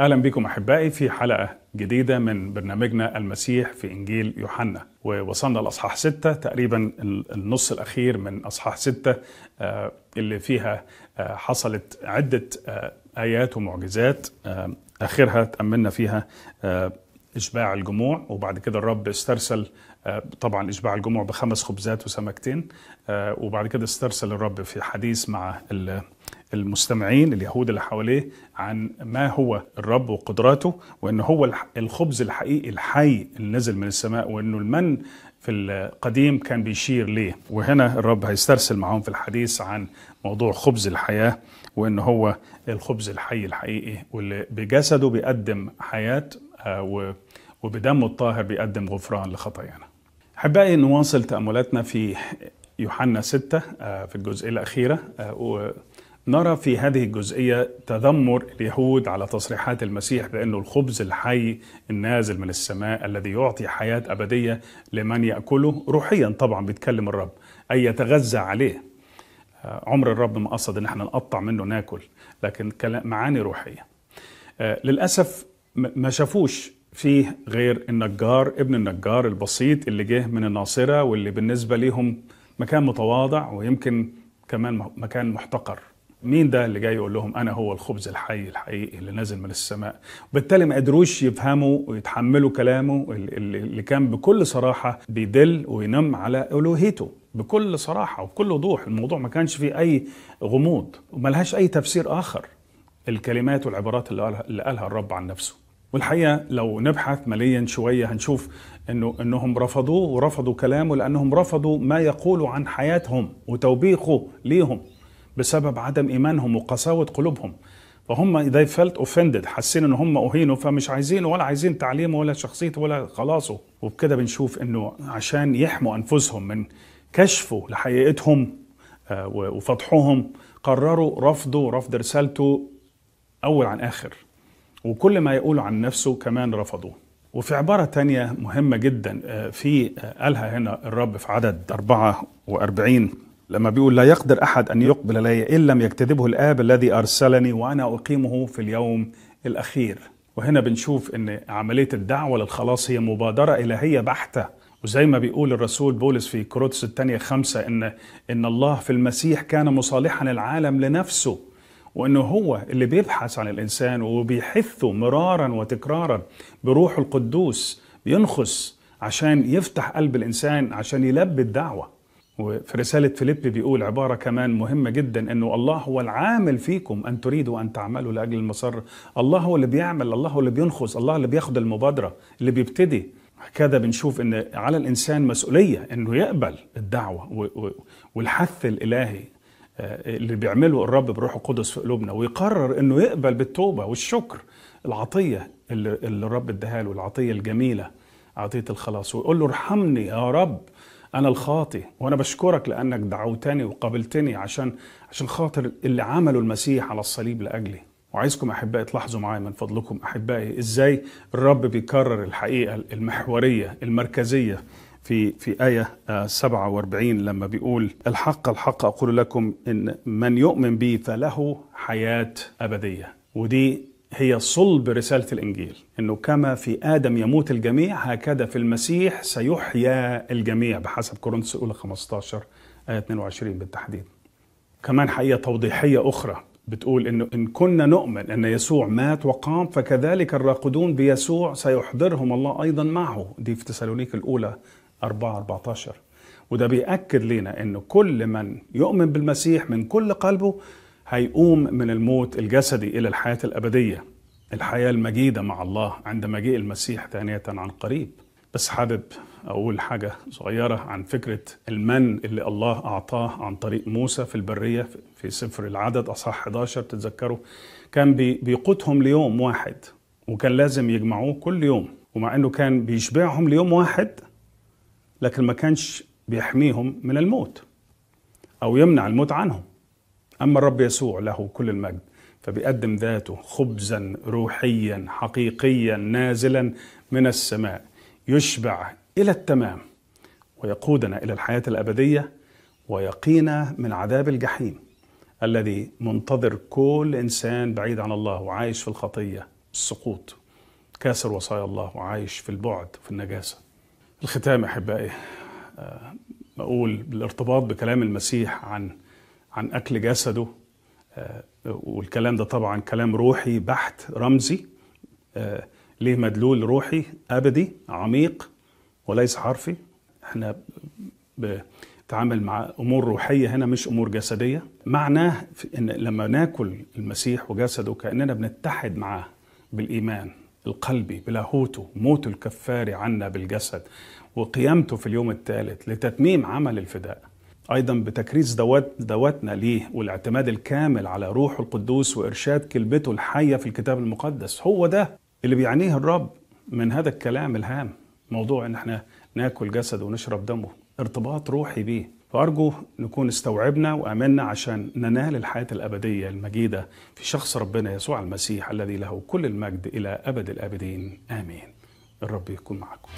اهلا بكم احبائي في حلقه جديده من برنامجنا المسيح في انجيل يوحنا ووصلنا لاصحاح ستة تقريبا النص الاخير من اصحاح ستة آه، اللي فيها آه، حصلت عده آه، ايات ومعجزات اخرها تاملنا فيها إشباع الجموع وبعد كده الرب استرسل آه، طبعا إشباع الجموع بخمس خبزات وسمكتين آه، وبعد كده استرسل الرب في حديث مع المستمعين اليهود اللي حواليه عن ما هو الرب وقدراته وأنه هو الخبز الحقيقي الحي اللي نزل من السماء وأنه المن في القديم كان بيشير ليه وهنا الرب هيسترسل معهم في الحديث عن موضوع خبز الحياة وأنه هو الخبز الحي الحقيقي واللي بجسده بيقدم حياة وبدمه الطاهر بيقدم غفران لخطايانا أحبائي نواصل تأملاتنا في يوحنا 6 آه، في الجزئية الأخيرة آه، ونرى في هذه الجزئية تذمر اليهود على تصريحات المسيح بأنه الخبز الحي النازل من السماء الذي يعطي حياة أبدية لمن يأكله روحيا طبعا بيتكلم الرب أي يتغذى عليه آه، عمر الرب ما قصد ان احنا نقطع منه ناكل لكن معاني روحيه للاسف ما شافوش فيه غير النجار ابن النجار البسيط اللي جه من الناصرة واللي بالنسبة ليهم مكان متواضع ويمكن كمان مكان محتقر مين ده اللي جاي يقول لهم انا هو الخبز الحي الحقيقي اللي نازل من السماء وبالتالي ما قدروش يفهموا ويتحملوا كلامه اللي كان بكل صراحه بيدل وينم على الوهيته بكل صراحه وبكل وضوح الموضوع ما كانش فيه اي غموض وملهاش اي تفسير اخر الكلمات والعبارات اللي قالها, اللي قالها الرب عن نفسه والحقيقه لو نبحث ماليا شويه هنشوف انه انهم رفضوه ورفضوا كلامه لانهم رفضوا ما يقولوا عن حياتهم وتوبيخه ليهم بسبب عدم ايمانهم وقساوه قلوبهم فهم they felt offended حاسين ان هم اهينوا فمش عايزينه ولا عايزين تعليمه ولا شخصيته ولا خلاصه وبكده بنشوف انه عشان يحموا انفسهم من كشفه لحقيقتهم آه، وفضحهم قرروا رفضه رفض رسالته اول عن اخر وكل ما يقوله عن نفسه كمان رفضوه وفي عبارة تانية مهمة جدا آه، في آه، قالها هنا الرب في عدد 44 لما بيقول لا يقدر أحد أن يقبل لي إن لم يكتذبه الآب الذي أرسلني وأنا أقيمه في اليوم الأخير وهنا بنشوف أن عملية الدعوة للخلاص هي مبادرة إلهية بحتة وزي ما بيقول الرسول بولس في كروتس الثانية خمسة إن إن الله في المسيح كان مصالحا العالم لنفسه وانه هو اللي بيبحث عن الانسان وبيحثه مرارا وتكرارا بروح القدوس بينخس عشان يفتح قلب الانسان عشان يلبي الدعوه وفي رسالة فيليب بيقول عبارة كمان مهمة جدا أنه الله هو العامل فيكم أن تريدوا أن تعملوا لأجل المسر الله هو اللي بيعمل الله هو اللي بينخص الله اللي بياخد المبادرة اللي بيبتدي كذا بنشوف أن على الإنسان مسؤولية أنه يقبل الدعوة والحث الإلهي آه، اللي بيعمله الرب بروح القدس في قلوبنا ويقرر انه يقبل بالتوبه والشكر العطيه اللي, اللي الرب اداها له العطيه الجميله عطيه الخلاص ويقول له ارحمني يا رب انا الخاطي وانا بشكرك لانك دعوتني وقابلتني عشان عشان خاطر اللي عمله المسيح على الصليب لاجلي وعايزكم احبائي تلاحظوا معايا من فضلكم احبائي ازاي الرب بيكرر الحقيقه المحوريه المركزيه في في آية 47 آه، لما بيقول الحق الحق أقول لكم إن من يؤمن بي فله حياة أبدية ودي هي صلب رسالة الإنجيل أنه كما في آدم يموت الجميع هكذا في المسيح سيحيا الجميع بحسب كورنثوس الأولى 15 آية 22 بالتحديد كمان حقيقة توضيحية أخرى بتقول إنه إن كنا نؤمن أن يسوع مات وقام فكذلك الراقدون بيسوع سيحضرهم الله أيضا معه دي في تسالونيك الأولى 4 14 وده بيأكد لنا أن كل من يؤمن بالمسيح من كل قلبه هيقوم من الموت الجسدي إلى الحياة الأبدية الحياة المجيدة مع الله عند مجيء المسيح ثانية عن قريب بس حابب أقول حاجة صغيرة عن فكرة المن اللي الله أعطاه عن طريق موسى في البرية في سفر العدد أصح 11 تتذكروا كان بيقودهم ليوم واحد وكان لازم يجمعوه كل يوم ومع أنه كان بيشبعهم ليوم واحد لكن ما كانش بيحميهم من الموت أو يمنع الموت عنهم أما الرب يسوع له كل المجد فبيقدم ذاته خبزا روحيا حقيقيا نازلا من السماء يشبع إلى التمام ويقودنا إلى الحياة الأبدية ويقينا من عذاب الجحيم الذي منتظر كل إنسان بعيد عن الله وعايش في الخطية السقوط كاسر وصايا الله وعايش في البعد في النجاسه الختام احبائي آه، اقول بالارتباط بكلام المسيح عن عن اكل جسده آه، والكلام ده طبعا كلام روحي بحت رمزي آه، ليه مدلول روحي ابدي عميق وليس حرفي احنا بنتعامل مع امور روحيه هنا مش امور جسديه معناه ان لما ناكل المسيح وجسده كاننا بنتحد معاه بالايمان القلبي بلاهوته موته الكفاري عنا بالجسد وقيامته في اليوم الثالث لتتميم عمل الفداء أيضا بتكريس دوات دواتنا ليه والاعتماد الكامل على روح القدوس وإرشاد كلمته الحية في الكتاب المقدس هو ده اللي بيعنيه الرب من هذا الكلام الهام موضوع ان احنا ناكل جسد ونشرب دمه ارتباط روحي بيه وأرجو نكون استوعبنا وآمنا عشان ننال الحياة الأبدية المجيدة في شخص ربنا يسوع المسيح الذي له كل المجد إلى أبد الآبدين آمين الرب يكون معكم